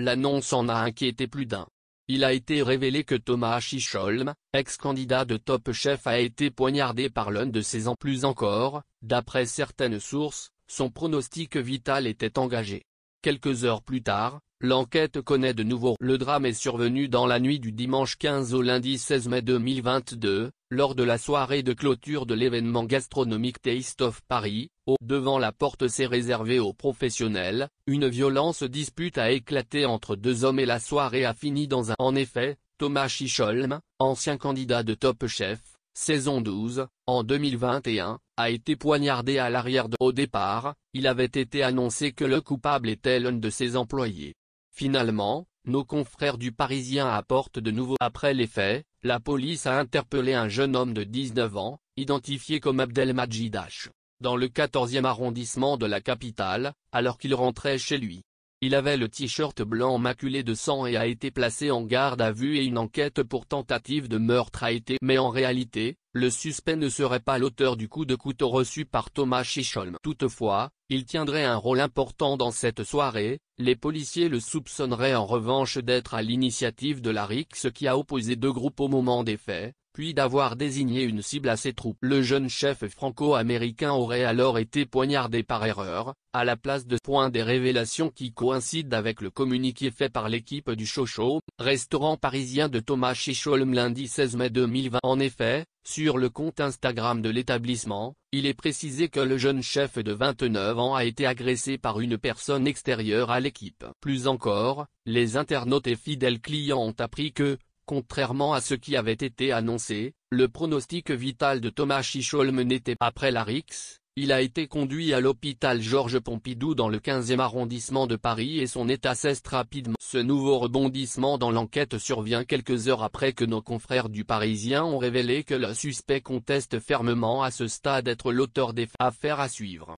L'annonce en a inquiété plus d'un. Il a été révélé que Thomas Chicholm, ex-candidat de Top Chef a été poignardé par l'un de ses en plus encore, d'après certaines sources, son pronostic vital était engagé. Quelques heures plus tard, L'enquête connaît de nouveau le drame est survenu dans la nuit du dimanche 15 au lundi 16 mai 2022, lors de la soirée de clôture de l'événement gastronomique Taste of Paris, au devant la porte s'est réservé aux professionnels, une violence dispute a éclaté entre deux hommes et la soirée a fini dans un en effet, Thomas Chicholm, ancien candidat de Top Chef, saison 12, en 2021, a été poignardé à l'arrière de... Au départ, il avait été annoncé que le coupable était l'un de ses employés. Finalement, nos confrères du Parisien apportent de nouveau après les faits, la police a interpellé un jeune homme de 19 ans, identifié comme Abdelmajid H. Dans le 14e arrondissement de la capitale, alors qu'il rentrait chez lui. Il avait le t-shirt blanc maculé de sang et a été placé en garde à vue et une enquête pour tentative de meurtre a été mais en réalité, le suspect ne serait pas l'auteur du coup de couteau reçu par Thomas Chicholm. Toutefois, il tiendrait un rôle important dans cette soirée, les policiers le soupçonneraient en revanche d'être à l'initiative de la ce qui a opposé deux groupes au moment des faits, puis d'avoir désigné une cible à ses troupes. Le jeune chef franco-américain aurait alors été poignardé par erreur, à la place de point des révélations qui coïncident avec le communiqué fait par l'équipe du Chocho, restaurant parisien de Thomas Chicholm lundi 16 mai 2020. En effet, sur le compte Instagram de l'établissement, il est précisé que le jeune chef de 29 ans a été agressé par une personne extérieure à l'équipe. Plus encore, les internautes et fidèles clients ont appris que, contrairement à ce qui avait été annoncé, le pronostic vital de Thomas Chicholm n'était pas après la RIX, il a été conduit à l'hôpital Georges Pompidou dans le 15e arrondissement de Paris et son état cesse rapidement. Ce nouveau rebondissement dans l'enquête survient quelques heures après que nos confrères du Parisien ont révélé que le suspect conteste fermement à ce stade être l'auteur des affaires à suivre.